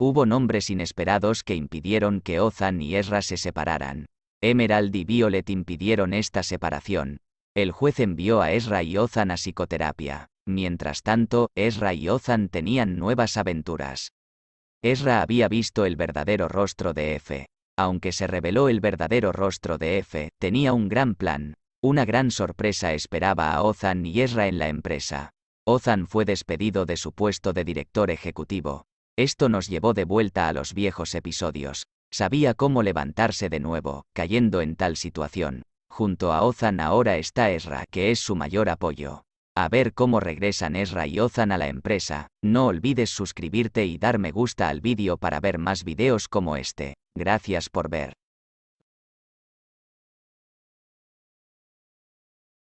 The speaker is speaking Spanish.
Hubo nombres inesperados que impidieron que Ozan y Ezra se separaran. Emerald y Violet impidieron esta separación. El juez envió a Ezra y Ozan a psicoterapia. Mientras tanto, Ezra y Ozan tenían nuevas aventuras. Ezra había visto el verdadero rostro de F. Aunque se reveló el verdadero rostro de F, tenía un gran plan. Una gran sorpresa esperaba a Ozan y Ezra en la empresa. Ozan fue despedido de su puesto de director ejecutivo. Esto nos llevó de vuelta a los viejos episodios. Sabía cómo levantarse de nuevo, cayendo en tal situación. Junto a Ozan ahora está Ezra, que es su mayor apoyo. A ver cómo regresan Ezra y Ozan a la empresa. No olvides suscribirte y dar me gusta al vídeo para ver más videos como este. Gracias por ver.